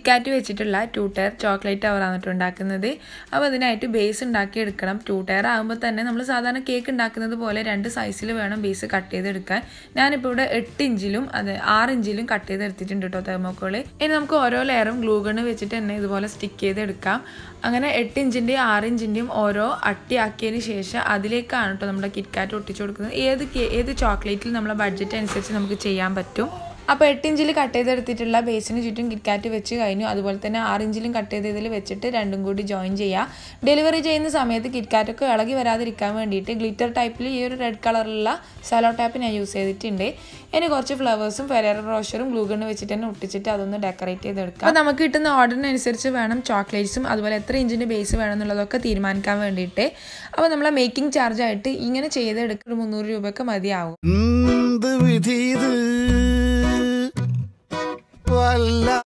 KitKat വെച്ചിട്ടുള്ള two tier chocolate tower കേട്ടോ ഉണ്ടാക്കുന്നത് അപ്പോൾ അതിനായിട്ട് ബേസ് ഉണ്ടാക്കിയെടുക്കണം ടു ടയർ ആകുമ്പോൾ തന്നെ നമ്മൾ സാധാരണ കേക്ക് ഉണ്ടാക്കുന്നത് പോലെ രണ്ട് സൈസിൽ വേണം ബേസ് കട്ട് ചെയ്തെടുക്കാൻ ഞാനിപ്പോൾ ഇവിടെ എട്ട് ഇഞ്ചിലും അത് ആറ് ഇഞ്ചിലും കട്ട് ചെയ്തെടുത്തിട്ടുണ്ട് കേട്ടോ തെർമോക്കോള് ഇനി നമുക്ക് ഓരോ ലെയറും ഗ്ലൂഗണ് വെച്ചിട്ട് തന്നെ ഇതുപോലെ സ്റ്റിക്ക് ചെയ്തെടുക്കാം അങ്ങനെ എട്ട് ഇഞ്ചിൻ്റെയും ആറ് ഇഞ്ചിൻ്റെയും ഓരോ അട്ടിയാക്കിയതിന് ശേഷം അതിലേക്കാണ് കേട്ടോ നമ്മുടെ കിറ്റ്കാറ്റ് ഒട്ടിച്ചു കൊടുക്കുന്നത് ഏത് ഏത് ചോക്ലേറ്റിൽ നമ്മളെ ബഡ്ജറ്റ് അനുസരിച്ച് നമുക്ക് ചെയ്യാൻ പറ്റും അപ്പോൾ എട്ട് ഇഞ്ചിൽ കട്ട് ചെയ്തെടുത്തിട്ടുള്ള ബേസിന് ചുറ്റും കിറ്റ്കാറ്റ് വെച്ച് കഴിഞ്ഞു അതുപോലെ തന്നെ ആറ് ഇഞ്ചിലും കട്ട് ചെയ്തതിൽ വെച്ചിട്ട് രണ്ടും കൂടി ജോയിൻ ചെയ്യുക ഡെലിവറി ചെയ്യുന്ന സമയത്ത് കിറ്റ്കാറ്റൊക്കെ ഇളകി വരാതിരിക്കാൻ വേണ്ടിയിട്ട് ഗ്ലിറ്റർ ടൈപ്പിൽ ഈ ഒരു റെഡ് കളറിലുള്ള സലോ ടാപ്പ് ഞാൻ യൂസ് ചെയ്തിട്ടുണ്ട് ഇനി കുറച്ച് ഫ്ലവേഴ്സും ഫെരേറ റോഷറും ഗ്ലൂഗണ് വെച്ചിട്ട് തന്നെ ഒട്ടിച്ചിട്ട് അതൊന്ന് ഡെക്കറേറ്റ് ചെയ്തെടുക്കുക അപ്പോൾ നമുക്ക് കിട്ടുന്ന ഓർഡറിനനുസരിച്ച് വേണം ചോക്ലേറ്റ്സും അതുപോലെ എത്ര ഇഞ്ചിൻ്റെ ബേസ് വേണം എന്നുള്ളതൊക്കെ തീരുമാനിക്കാൻ വേണ്ടിയിട്ട് അപ്പോൾ നമ്മളെ മേക്കിംഗ് ചാർജായിട്ട് ഇങ്ങനെ ചെയ്തെടുക്കുന്ന മുന്നൂറ് രൂപയൊക്കെ മതിയാവും